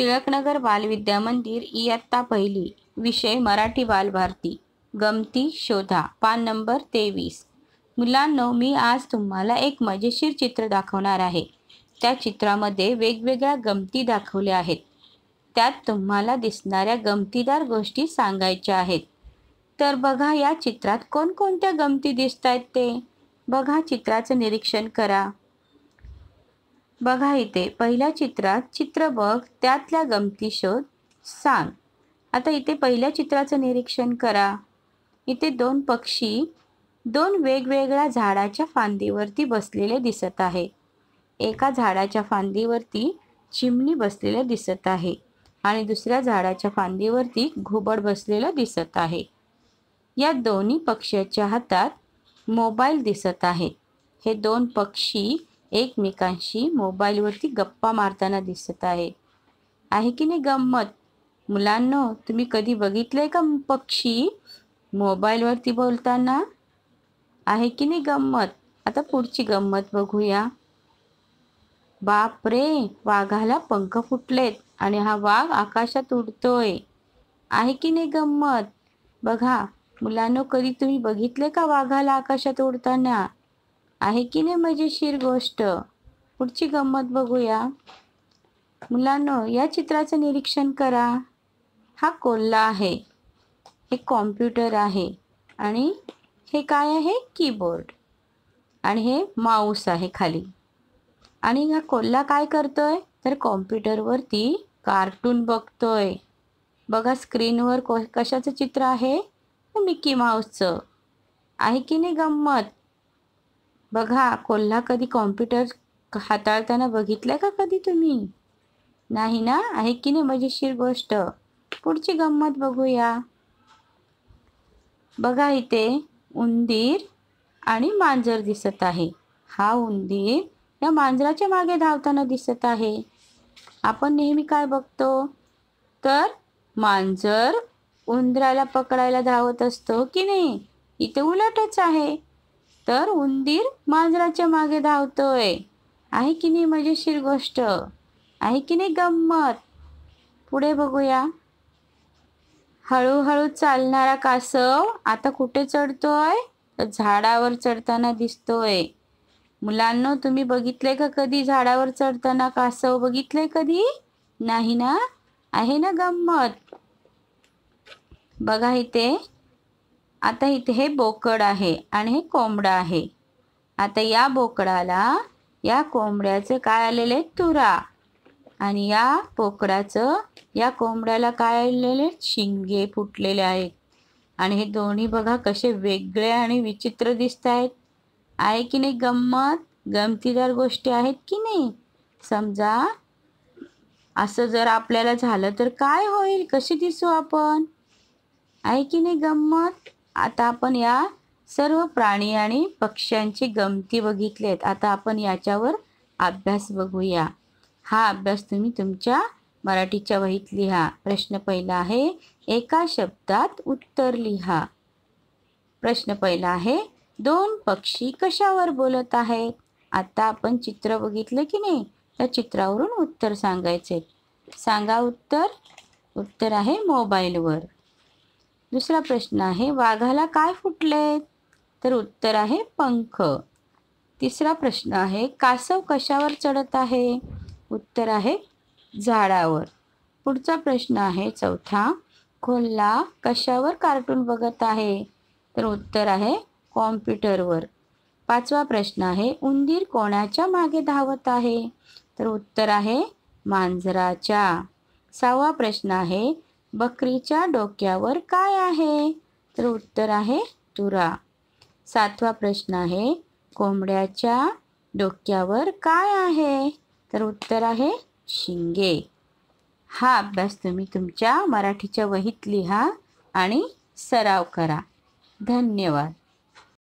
टिळकनगर बालविद्या मंदिर इयत्ता पहिली विषय मराठी बालभारती गमती शोधा पान नंबर तेवीस मुलांनो मी आज तुम्हाला एक मजेशीर चित्र दाखवणार आहे त्या चित्रामध्ये वेगवेगळ्या गमती दाखवल्या आहेत त्यात तुम्हाला दिसणाऱ्या गमतीदार गोष्टी सांगायच्या आहेत तर बघा या चित्रात कोणकोणत्या गमती दिसत आहेत ते बघा चित्राचं निरीक्षण करा बघा इथे पहिल्या चित्रात चित्र बघ त्यातल्या गमती शोध सांग आता इथे पहिल्या चित्राचं निरीक्षण करा इथे दोन पक्षी दोन वेगवेगळ्या झाडाच्या फांदीवरती बसलेले दिसत आहे एका झाडाच्या फांदीवरती चिमणी बसलेल्या दिसत आहे आणि दुसऱ्या झाडाच्या फांदीवरती घुबड बसलेलं दिसत आहे या दोन्ही पक्ष्याच्या हातात मोबाईल दिसत आहे हे दोन पक्षी एकमेकांशी मोबाईलवरती गप्पा मारताना दिसत आहे आहे की नाही गंमत मुलांनो तुम्ही कधी बघितलंय का पक्षी मोबाईलवरती बोलताना आहे की नाही गंमत आता पुढची गंमत बघूया बाप रे वाघाला पंख फुटलेत आणि हा वाघ आकाशात उडतोय आहे की नाही गंमत बघा मुलांनो कधी तुम्ही बघितले का वाघाला आकाशात उडताना आहे की नाही मजेशीर गोष्ट पुढची गंमत बघूया मुलांनो या चित्राचं निरीक्षण करा हा कोल्हा आहे हे कॉम्प्युटर आहे आणि हे काय आहे कीबोर्ड आणि हे माऊस आहे खाली आणि हा कोल्हा काय करतोय तर कॉम्प्युटरवरती कार्टून बघतोय बघा स्क्रीनवर को कशाचं चित्र आहे मिकी माऊसचं आहे की नाही गंमत बघा कोल्हा कधी कॉम्प्युटर हाताळताना बघितलं का कधी तुम्ही नाही ना आहे की नाही मजेशीर गोष्ट पुढची गंमत बघूया बघा इथे उंदीर आणि मांजर दिसत आहे हा उंदीर या मांजराच्या मागे धावताना दिसत आहे आपण नेहमी काय बघतो तर मांजर उंदराला पकडायला धावत असतो की नाही इथे उलटच आहे तर उंदीर मांजराच्या मागे धावतोय आहे की नाही मजेशीर गोष्ट आहे की नाही गंमत पुढे बघूया हळूहळू चालणारा कासव आता कुठे चढतोय तर झाडावर चढताना दिसतोय मुलांना तुम्ही बघितलंय का कधी झाडावर चढताना कासव बघितलंय कधी नाही ना आहे ना गंमत बघा इथे आता इथे हे बोकड आहे आणि हे कोंबडं आहे आता या बोकडाला या कोंबड्याचं काय आलेले तुरा आणि या बोकडाचं या कोंबड्याला काय आलेले शिंगे फुटलेले आहेत आणि हे दोन्ही बघा कसे वेगळे आणि विचित्र दिसत आहेत आहे की नाही गंमत गमतीदार गोष्टी आहेत की नाही समजा असं जर आपल्याला झालं तर काय होईल कसे दिसू आपण आहे की नाही गंमत आता आपण या सर्व प्राणी आणि पक्ष्यांची गमती बघितले आहेत आता आपण याच्यावर अभ्यास बघूया हा अभ्यास तुम्ही तुमच्या मराठीच्या वहीत लिहा प्रश्न पहिला आहे एका शब्दात उत्तर लिहा प्रश्न पहिला आहे दोन पक्षी कशावर बोलत आहेत आता आपण चित्र बघितलं की नाही त्या चित्रावरून उत्तर सांगायचे सांगा उत्तर उत्तर आहे मोबाईलवर दुसरा प्रश्न आहे वाघाला काय फुटले तर उत्तर आहे पंख तिसरा प्रश्न आहे कासव कशावर चढत आहे उत्तर आहे झाडावर पुढचा प्रश्न आहे चौथा खोल्ला कशावर कार्टून बघत आहे तर उत्तर आहे कॉम्प्युटरवर पाचवा प्रश्न आहे उंदीर कोणाच्या मागे धावत आहे तर उत्तर आहे मांजराच्या सहावा प्रश्न आहे बकरीच्या डोक्यावर काय आहे तर उत्तर आहे तुरा सातवा प्रश्न आहे कोंबड्याच्या डोक्यावर काय आहे तर उत्तर आहे शिंगे हा अभ्यास तुम्ही तुमच्या मराठीच्या वहीत लिहा आणि सराव करा धन्यवाद